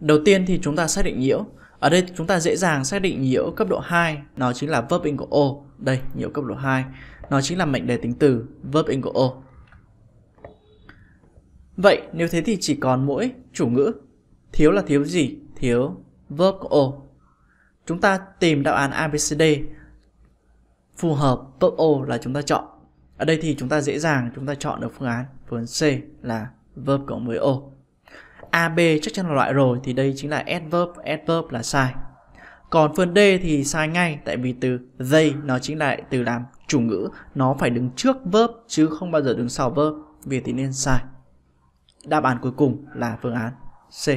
Đầu tiên thì chúng ta xác định nhiễu. Ở đây chúng ta dễ dàng xác định nhiễu cấp độ 2, nó chính là verb in của O. Đây, nhiễu cấp độ 2. Nó chính là mệnh đề tính từ, verb in của O. Vậy nếu thế thì chỉ còn mỗi chủ ngữ. Thiếu là thiếu gì? Thiếu verb của O. Chúng ta tìm đáp án ABCD phù hợp verb O là chúng ta chọn. Ở đây thì chúng ta dễ dàng chúng ta chọn được phương án phương án C là verb cộng với O. AB chắc chắn là loại rồi thì đây chính là adverb, adverb là sai. Còn phần D thì sai ngay tại vì từ they nó chính là từ làm chủ ngữ, nó phải đứng trước verb chứ không bao giờ đứng sau verb, vì thế nên sai. Đáp án cuối cùng là phương án C.